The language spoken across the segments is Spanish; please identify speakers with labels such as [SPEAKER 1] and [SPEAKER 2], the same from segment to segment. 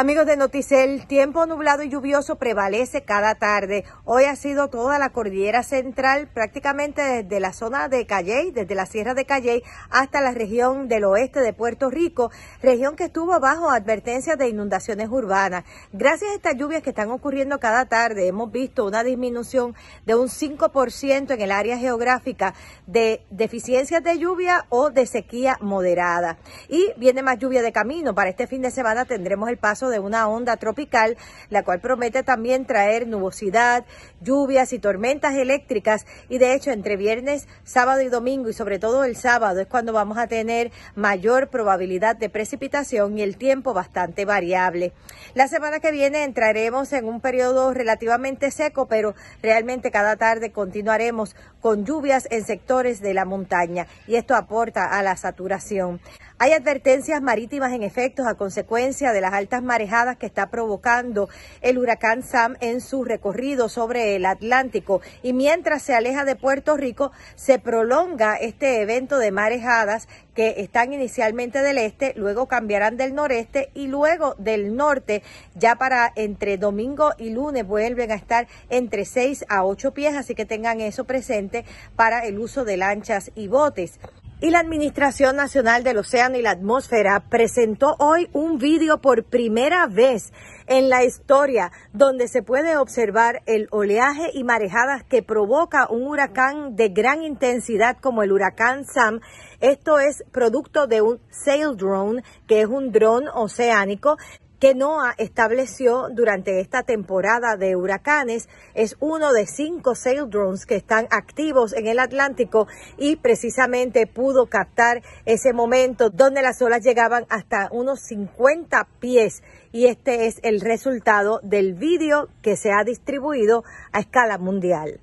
[SPEAKER 1] Amigos de Noticel, tiempo nublado y lluvioso prevalece cada tarde. Hoy ha sido toda la cordillera central, prácticamente desde la zona de Calley, desde la sierra de Calley hasta la región del oeste de Puerto Rico, región que estuvo bajo advertencia de inundaciones urbanas. Gracias a estas lluvias que están ocurriendo cada tarde, hemos visto una disminución de un 5% en el área geográfica de deficiencias de lluvia o de sequía moderada. Y viene más lluvia de camino. Para este fin de semana tendremos el paso de una onda tropical, la cual promete también traer nubosidad, lluvias y tormentas eléctricas. Y de hecho, entre viernes, sábado y domingo, y sobre todo el sábado, es cuando vamos a tener mayor probabilidad de precipitación y el tiempo bastante variable. La semana que viene entraremos en un periodo relativamente seco, pero realmente cada tarde continuaremos con lluvias en sectores de la montaña y esto aporta a la saturación. Hay advertencias marítimas en efectos a consecuencia de las altas marejadas que está provocando el huracán Sam en su recorrido sobre el Atlántico. Y mientras se aleja de Puerto Rico, se prolonga este evento de marejadas que están inicialmente del este, luego cambiarán del noreste y luego del norte, ya para entre domingo y lunes vuelven a estar entre seis a 8 pies, así que tengan eso presente para el uso de lanchas y botes. Y la Administración Nacional del Océano y la Atmósfera presentó hoy un vídeo por primera vez en la historia donde se puede observar el oleaje y marejadas que provoca un huracán de gran intensidad como el huracán Sam. Esto es producto de un sail drone, que es un dron oceánico que Noah estableció durante esta temporada de huracanes. Es uno de cinco sail drones que están activos en el Atlántico y precisamente pudo captar ese momento donde las olas llegaban hasta unos 50 pies y este es el resultado del vídeo que se ha distribuido a escala mundial.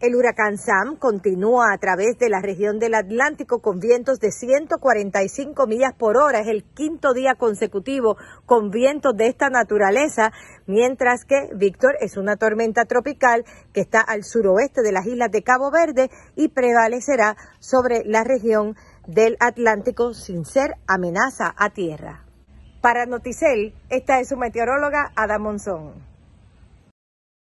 [SPEAKER 1] El huracán Sam continúa a través de la región del Atlántico con vientos de 145 millas por hora. Es el quinto día consecutivo con vientos de esta naturaleza, mientras que Víctor es una tormenta tropical que está al suroeste de las islas de Cabo Verde y prevalecerá sobre la región del Atlántico sin ser amenaza a tierra. Para Noticel, esta es su meteoróloga Ada Monzón.